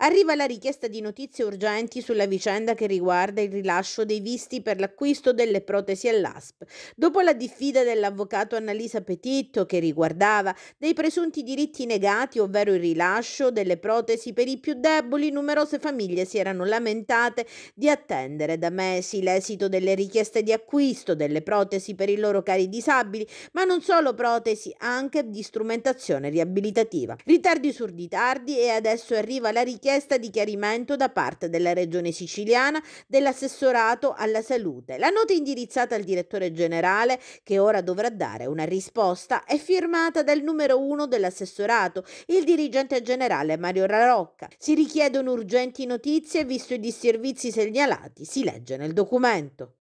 Arriva la richiesta di notizie urgenti sulla vicenda che riguarda il rilascio dei visti per l'acquisto delle protesi all'ASP, dopo la diffida dell'avvocato Annalisa Petitto che riguardava dei presunti diritti negati, ovvero il rilascio delle protesi per i più deboli, numerose famiglie si erano lamentate di attendere da mesi l'esito delle richieste di acquisto delle protesi per i loro cari disabili, ma non solo protesi, anche di strumentazione riabilitativa. Ritardi su ritardi e adesso arriva la richiesta richiesta di chiarimento da parte della Regione Siciliana dell'assessorato alla salute. La nota indirizzata al direttore generale, che ora dovrà dare una risposta, è firmata dal numero 1 dell'assessorato, il dirigente generale Mario Rarocca. Si richiedono urgenti notizie visto i disservizi segnalati, si legge nel documento.